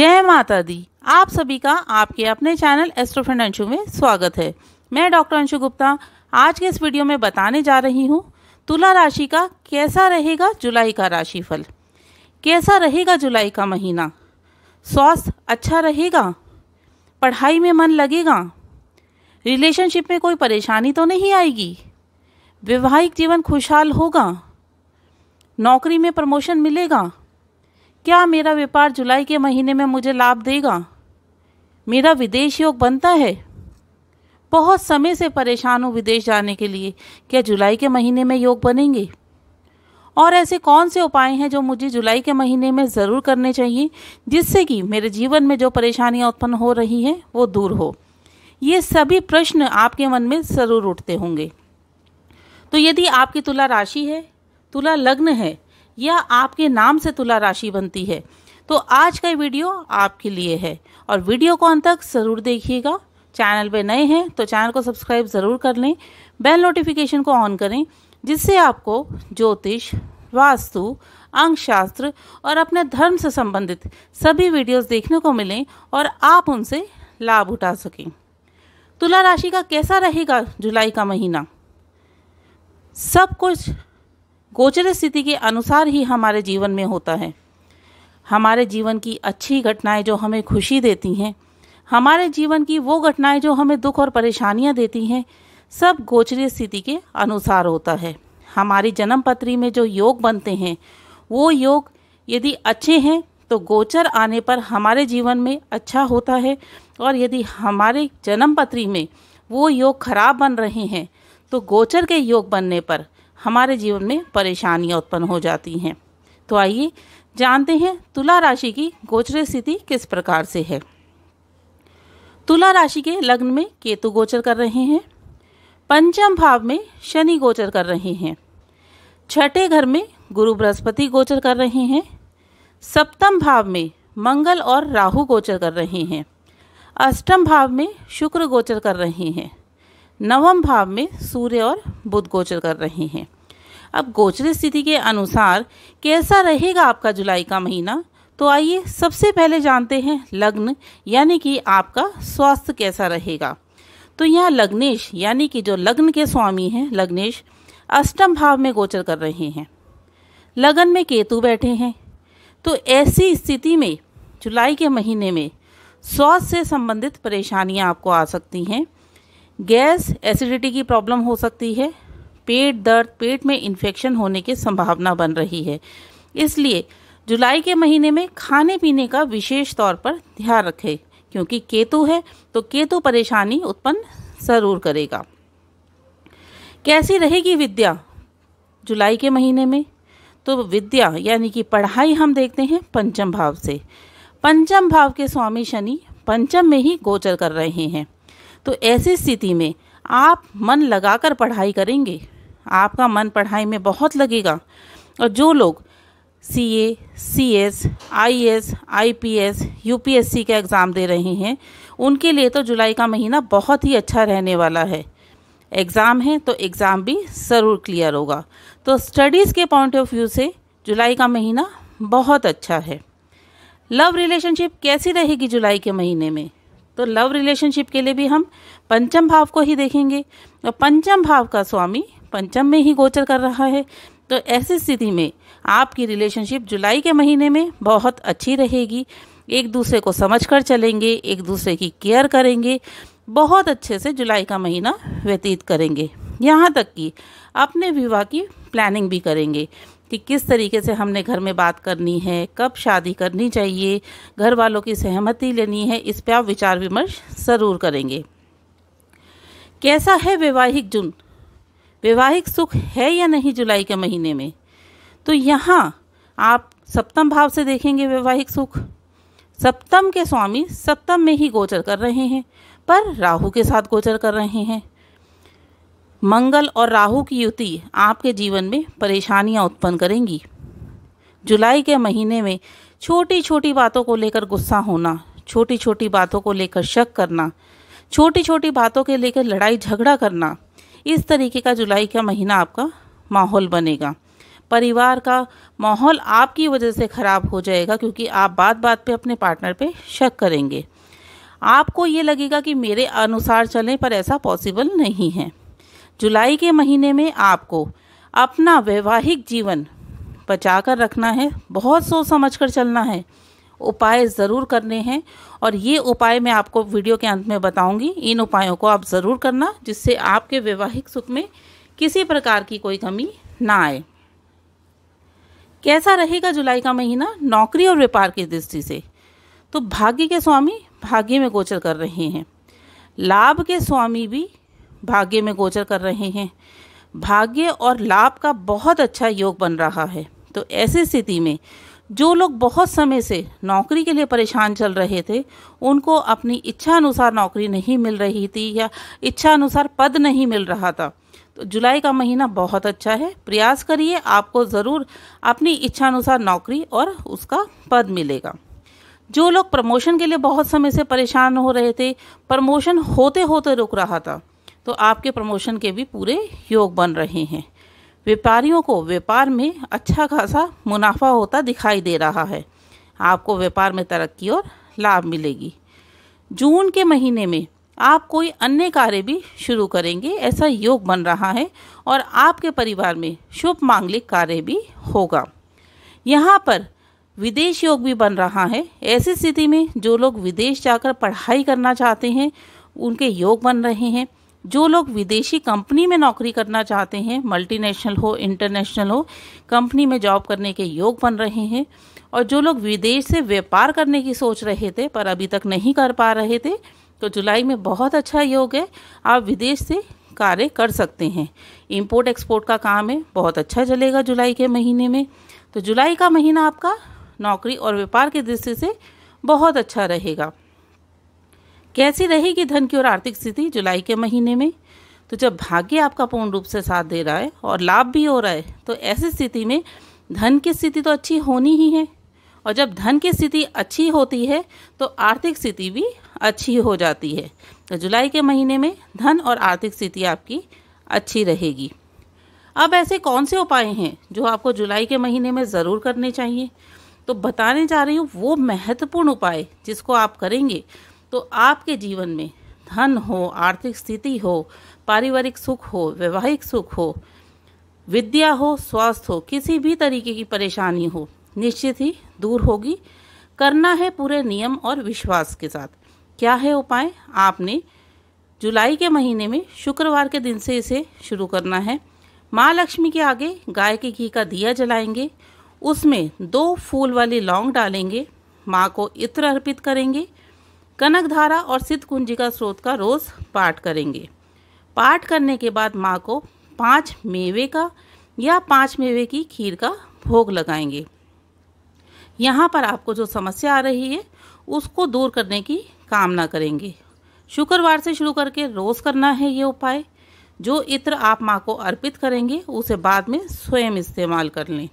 जय माता दी आप सभी का आपके अपने चैनल एस्ट्रोफेंड अंशु में स्वागत है मैं डॉक्टर अंशु गुप्ता आज के इस वीडियो में बताने जा रही हूँ तुला राशि का कैसा रहेगा जुलाई का राशिफल कैसा रहेगा जुलाई का महीना स्वास्थ्य अच्छा रहेगा पढ़ाई में मन लगेगा रिलेशनशिप में कोई परेशानी तो नहीं आएगी वैवाहिक जीवन खुशहाल होगा नौकरी में प्रमोशन मिलेगा क्या मेरा व्यापार जुलाई के महीने में मुझे लाभ देगा मेरा विदेश योग बनता है बहुत समय से परेशान हूँ विदेश जाने के लिए क्या जुलाई के महीने में योग बनेंगे और ऐसे कौन से उपाय हैं जो मुझे जुलाई के महीने में ज़रूर करने चाहिए जिससे कि मेरे जीवन में जो परेशानियाँ उत्पन्न हो रही हैं वो दूर हो ये सभी प्रश्न आपके मन में ज़रूर उठते होंगे तो यदि आपकी तुला राशि है तुला लग्न है या आपके नाम से तुला राशि बनती है तो आज का वीडियो आपके लिए है और वीडियो को अंत तक ज़रूर देखिएगा चैनल पे नए हैं तो चैनल को सब्सक्राइब ज़रूर कर लें बेल नोटिफिकेशन को ऑन करें जिससे आपको ज्योतिष वास्तु अंक शास्त्र और अपने धर्म से संबंधित सभी वीडियोस देखने को मिलें और आप उनसे लाभ उठा सकें तुला राशि का कैसा रहेगा जुलाई का महीना सब कुछ गोचर स्थिति के अनुसार ही हमारे जीवन में होता है हमारे जीवन की अच्छी घटनाएं जो हमें खुशी देती हैं हमारे जीवन की वो घटनाएं जो हमें दुख और परेशानियां देती हैं सब गोचरीय स्थिति के अनुसार होता है हमारी जन्म पत्री में जो योग बनते हैं वो योग यदि अच्छे हैं तो गोचर आने पर हमारे जीवन में अच्छा होता है और यदि हमारे जन्म पत्री में वो योग खराब बन रहे हैं तो गोचर के योग बनने पर हमारे जीवन में परेशानियां उत्पन्न हो जाती हैं तो आइए जानते हैं तुला राशि की गोचर स्थिति किस प्रकार से है तुला राशि के लग्न में केतु गोचर कर रहे हैं पंचम भाव में शनि गोचर कर रहे हैं छठे घर में गुरु बृहस्पति गोचर कर रहे हैं सप्तम भाव में मंगल और राहु गोचर कर रहे हैं अष्टम भाव में शुक्र गोचर कर रहे हैं नवम भाव में सूर्य और बुध गोचर कर रहे हैं अब गोचर स्थिति के अनुसार कैसा रहेगा आपका जुलाई का महीना तो आइए सबसे पहले जानते हैं लग्न यानी कि आपका स्वास्थ्य कैसा रहेगा तो यहाँ लग्नेश यानी कि जो लग्न के स्वामी हैं लग्नेश अष्टम भाव में गोचर कर रहे हैं लगन में केतु बैठे हैं तो ऐसी स्थिति में जुलाई के महीने में स्वास्थ्य से संबंधित परेशानियां आपको आ सकती हैं गैस एसिडिटी की प्रॉब्लम हो सकती है पेट दर्द पेट में इन्फेक्शन होने की संभावना बन रही है इसलिए जुलाई के महीने में खाने पीने का विशेष तौर पर ध्यान रखें क्योंकि केतु है तो केतु परेशानी उत्पन्न जरूर करेगा कैसी रहेगी विद्या जुलाई के महीने में तो विद्या यानी कि पढ़ाई हम देखते हैं पंचम भाव से पंचम भाव के स्वामी शनि पंचम में ही गोचर कर रहे हैं तो ऐसी स्थिति में आप मन लगाकर पढ़ाई करेंगे आपका मन पढ़ाई में बहुत लगेगा और जो लोग C A C S I S I P S U P S C का एग्ज़ाम दे रहे हैं उनके लिए तो जुलाई का महीना बहुत ही अच्छा रहने वाला है एग्ज़ाम है तो एग्ज़ाम भी ज़रूर क्लियर होगा तो स्टडीज़ के पॉइंट ऑफ व्यू से जुलाई का महीना बहुत अच्छा है लव रिलेशनशिप कैसी रहेगी जुलाई के महीने में तो लव रिलेशनशिप के लिए भी हम पंचम भाव को ही देखेंगे और पंचम भाव का स्वामी पंचम में ही गोचर कर रहा है तो ऐसी स्थिति में आपकी रिलेशनशिप जुलाई के महीने में बहुत अच्छी रहेगी एक दूसरे को समझ कर चलेंगे एक दूसरे की केयर करेंगे बहुत अच्छे से जुलाई का महीना व्यतीत करेंगे यहाँ तक कि अपने विवाह की प्लानिंग भी करेंगे कि किस तरीके से हमने घर में बात करनी है कब शादी करनी चाहिए घर वालों की सहमति लेनी है इस पर आप विचार विमर्श ज़रूर करेंगे कैसा है वैवाहिक जुन वैवाहिक सुख है या नहीं जुलाई के महीने में तो यहाँ आप सप्तम भाव से देखेंगे वैवाहिक सुख सप्तम के स्वामी सप्तम में ही गोचर कर रहे हैं पर राहु के साथ गोचर कर रहे हैं मंगल और राहु की युति आपके जीवन में परेशानियां उत्पन्न करेंगी जुलाई के महीने में छोटी छोटी बातों को लेकर गुस्सा होना छोटी छोटी बातों को लेकर शक करना छोटी छोटी बातों के लेकर लड़ाई झगड़ा करना इस तरीके का जुलाई का महीना आपका माहौल बनेगा परिवार का माहौल आपकी वजह से ख़राब हो जाएगा क्योंकि आप बात बात पे अपने पार्टनर पे शक करेंगे आपको ये लगेगा कि मेरे अनुसार चलें पर ऐसा पॉसिबल नहीं है जुलाई के महीने में आपको अपना वैवाहिक जीवन बचा कर रखना है बहुत सोच समझ कर चलना है उपाय ज़रूर करने हैं और ये उपाय मैं आपको वीडियो के अंत में बताऊंगी इन उपायों को आप ज़रूर करना जिससे आपके वैवाहिक सुख में किसी प्रकार की कोई कमी ना आए कैसा रहेगा जुलाई का महीना नौकरी और व्यापार की दृष्टि से तो भाग्य के स्वामी भाग्य में गोचर कर रहे हैं लाभ के स्वामी भी भाग्य में गोचर कर रहे हैं भाग्य और लाभ का बहुत अच्छा योग बन रहा है तो ऐसी स्थिति में जो लोग बहुत समय से नौकरी के लिए परेशान चल रहे थे उनको अपनी इच्छा अनुसार नौकरी नहीं मिल रही थी या इच्छा अनुसार पद नहीं मिल रहा था तो जुलाई का महीना बहुत अच्छा है प्रयास करिए आपको ज़रूर अपनी इच्छा अनुसार नौकरी और उसका पद मिलेगा जो लोग प्रमोशन के लिए बहुत समय से परेशान हो रहे थे प्रमोशन होते होते रुक रहा था तो आपके प्रमोशन के भी पूरे योग बन रहे हैं व्यापारियों को व्यापार में अच्छा खासा मुनाफा होता दिखाई दे रहा है आपको व्यापार में तरक्की और लाभ मिलेगी जून के महीने में आप कोई अन्य कार्य भी शुरू करेंगे ऐसा योग बन रहा है और आपके परिवार में शुभ मांगलिक कार्य भी होगा यहाँ पर विदेश योग भी बन रहा है ऐसी स्थिति में जो लोग विदेश जाकर पढ़ाई करना चाहते हैं उनके योग बन रहे हैं जो लोग विदेशी कंपनी में नौकरी करना चाहते हैं मल्टीनेशनल हो इंटरनेशनल हो कंपनी में जॉब करने के योग बन रहे हैं और जो लोग विदेश से व्यापार करने की सोच रहे थे पर अभी तक नहीं कर पा रहे थे तो जुलाई में बहुत अच्छा योग है आप विदेश से कार्य कर सकते हैं इम्पोर्ट एक्सपोर्ट का काम है बहुत अच्छा चलेगा जुलाई के महीने में तो जुलाई का महीना आपका नौकरी और व्यापार की दृष्टि से बहुत अच्छा रहेगा कैसी रहेगी धन की और आर्थिक स्थिति जुलाई के महीने में तो जब भाग्य आपका पूर्ण रूप से साथ दे रहा है और लाभ भी हो रहा है तो ऐसी स्थिति में धन की स्थिति तो अच्छी होनी ही है और जब धन की स्थिति अच्छी होती है तो आर्थिक स्थिति भी अच्छी हो जाती है तो जुलाई के महीने में धन और आर्थिक स्थिति आपकी अच्छी रहेगी अब ऐसे कौन से उपाय हैं जो आपको जुलाई के महीने में ज़रूर करने चाहिए तो बताने जा रही हूँ वो महत्वपूर्ण उपाय जिसको आप करेंगे तो आपके जीवन में धन हो आर्थिक स्थिति हो पारिवारिक सुख हो वैवाहिक सुख हो विद्या हो स्वास्थ्य हो किसी भी तरीके की परेशानी हो निश्चित ही दूर होगी करना है पूरे नियम और विश्वास के साथ क्या है उपाय आपने जुलाई के महीने में शुक्रवार के दिन से इसे शुरू करना है माँ लक्ष्मी के आगे गाय के घी का दिया जलाएंगे उसमें दो फूल वाली लौंग डालेंगे माँ को इत्र अर्पित करेंगे कनक धारा और सिद्ध का स्रोत का रोज़ पाठ करेंगे पाठ करने के बाद माँ को पाँच मेवे का या पांच मेवे की खीर का भोग लगाएंगे यहाँ पर आपको जो समस्या आ रही है उसको दूर करने की कामना करेंगे शुक्रवार से शुरू करके रोज़ करना है ये उपाय जो इत्र आप माँ को अर्पित करेंगे उसे बाद में स्वयं इस्तेमाल कर लें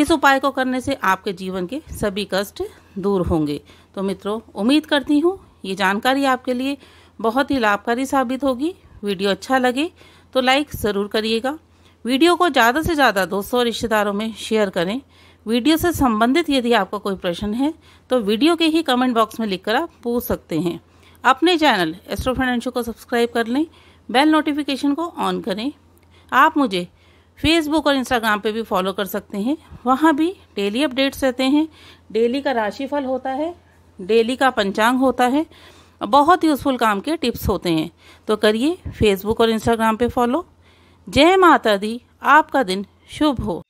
इस उपाय को करने से आपके जीवन के सभी कष्ट दूर होंगे तो मित्रों उम्मीद करती हूँ ये जानकारी आपके लिए बहुत ही लाभकारी साबित होगी वीडियो अच्छा लगे तो लाइक ज़रूर करिएगा वीडियो को ज़्यादा से ज़्यादा दोस्तों और रिश्तेदारों में शेयर करें वीडियो से संबंधित यदि आपका कोई प्रश्न है तो वीडियो के ही कमेंट बॉक्स में लिखकर आप पूछ सकते हैं अपने चैनल एस्ट्रो फाइनेंशियल को सब्सक्राइब कर लें बेल नोटिफिकेशन को ऑन करें आप मुझे फेसबुक और इंस्टाग्राम पे भी फॉलो कर सकते हैं वहाँ भी डेली अपडेट्स रहते हैं डेली का राशिफल होता है डेली का पंचांग होता है बहुत यूज़फुल काम के टिप्स होते हैं तो करिए फेसबुक और इंस्टाग्राम पे फॉलो जय माता दी आपका दिन शुभ हो